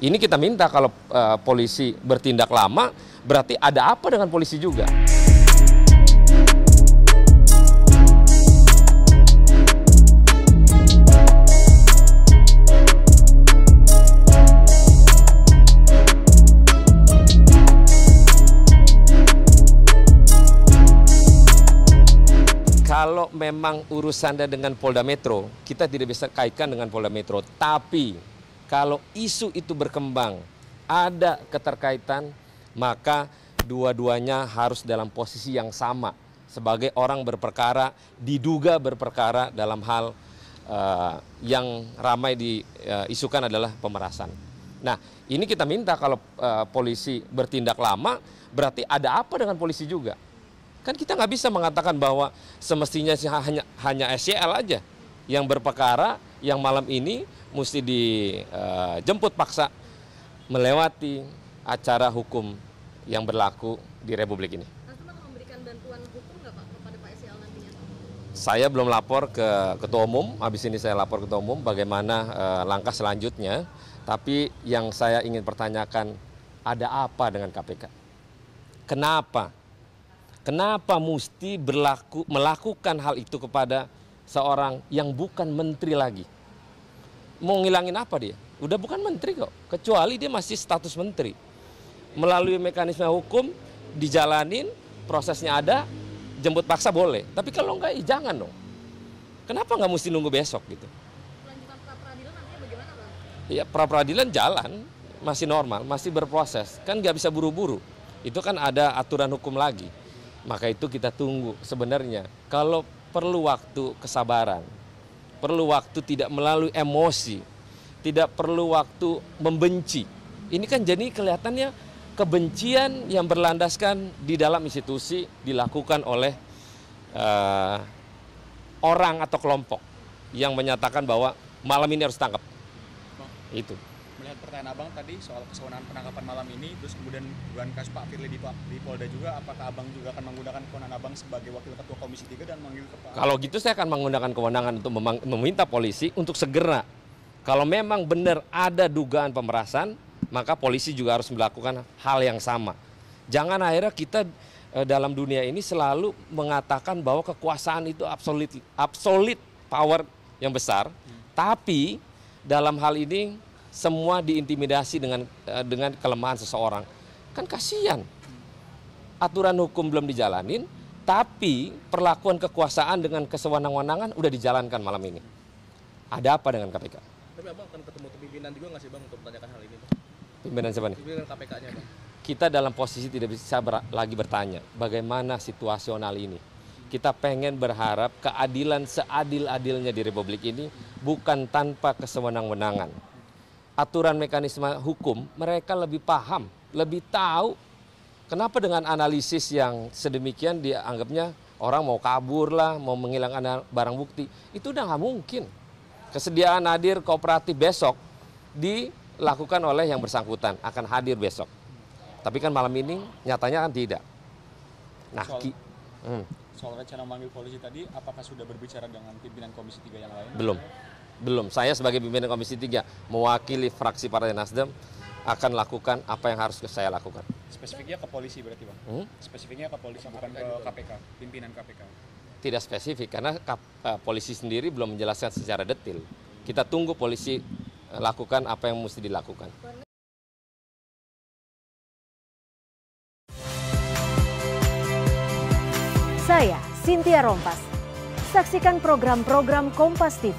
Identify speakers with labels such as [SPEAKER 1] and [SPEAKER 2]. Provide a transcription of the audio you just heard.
[SPEAKER 1] Ini kita minta kalau uh, polisi bertindak lama, berarti ada apa dengan polisi juga? Kalau memang urusan Anda dengan Polda Metro, kita tidak bisa kaitkan dengan Polda Metro, tapi kalau isu itu berkembang, ada keterkaitan, maka dua-duanya harus dalam posisi yang sama sebagai orang berperkara, diduga berperkara dalam hal uh, yang ramai diisukan uh, adalah pemerasan. Nah, ini kita minta kalau uh, polisi bertindak lama, berarti ada apa dengan polisi juga? Kan kita nggak bisa mengatakan bahwa semestinya sih hanya hanya SCL aja yang berperkara yang malam ini mesti dijemput eh, paksa melewati acara hukum yang berlaku di Republik ini. Nah, saya belum lapor ke Ketua Umum, habis ini saya lapor ke Ketua Umum bagaimana eh, langkah selanjutnya. Tapi yang saya ingin pertanyakan, ada apa dengan KPK? Kenapa? Kenapa mesti berlaku, melakukan hal itu kepada seorang yang bukan menteri lagi. Mau ngilangin apa dia? Udah bukan menteri kok, kecuali dia masih status menteri. Melalui mekanisme hukum, dijalanin, prosesnya ada, jemput paksa boleh. Tapi kalau enggak, ya jangan dong. Kenapa nggak mesti nunggu besok gitu? Ya pra peradilan jalan, masih normal, masih berproses. Kan nggak bisa buru-buru. Itu kan ada aturan hukum lagi. Maka itu kita tunggu sebenarnya. Kalau perlu waktu kesabaran, perlu waktu tidak melalui emosi, tidak perlu waktu membenci. Ini kan jadi kelihatannya kebencian yang berlandaskan di dalam institusi dilakukan oleh uh, orang atau kelompok yang menyatakan bahwa malam ini harus tangkap. Itu
[SPEAKER 2] melihat pertanyaan abang tadi soal kesewenangan penangkapan malam ini, terus kemudian bukan kasus Pak Firly di, di Polda juga, apakah abang juga akan menggunakan kewenangan abang sebagai wakil ketua Komisi 3 dan manggil ke
[SPEAKER 1] Pak? Kalau gitu saya akan menggunakan kewenangan untuk meminta polisi untuk segera. Kalau memang benar ada dugaan pemerasan, maka polisi juga harus melakukan hal yang sama. Jangan akhirnya kita eh, dalam dunia ini selalu mengatakan bahwa kekuasaan itu absolut absolut power yang besar, hmm. tapi dalam hal ini semua diintimidasi dengan eh, dengan kelemahan seseorang. Kan kasihan. Aturan hukum belum dijalanin, tapi perlakuan kekuasaan dengan kesewenang-wenangan udah dijalankan malam ini. Ada apa dengan KPK? Tapi Abang akan ketemu pimpinan juga nggak sih Bang untuk menanyakan hal ini? Bang? Pimpinan siapa nih? Pimpinan KPK-nya Bang. Kita dalam posisi tidak bisa ber lagi bertanya bagaimana situasional ini kita pengen berharap keadilan seadil-adilnya di Republik ini bukan tanpa kesewenang-wenangan aturan mekanisme hukum, mereka lebih paham, lebih tahu kenapa dengan analisis yang sedemikian dianggapnya orang mau kabur lah, mau menghilangkan barang bukti. Itu udah nggak mungkin. Kesediaan hadir kooperatif besok dilakukan oleh yang bersangkutan, akan hadir besok. Tapi kan malam ini nyatanya kan tidak. Nah, soal, ki, hmm.
[SPEAKER 2] soal rencana manggil polisi tadi, apakah sudah berbicara dengan pimpinan Komisi 3 yang lain? Belum
[SPEAKER 1] belum. Saya sebagai pimpinan Komisi 3 mewakili fraksi Partai Nasdem akan lakukan apa yang harus saya lakukan.
[SPEAKER 2] Spesifiknya ke polisi berarti Bang? Hmm? Spesifiknya ke polisi bukan ke KPK, pimpinan KPK?
[SPEAKER 1] Tidak spesifik karena eh, polisi sendiri belum menjelaskan secara detil. Kita tunggu polisi eh, lakukan apa yang mesti dilakukan. Saya Cynthia Rompas. Saksikan program-program Kompas TV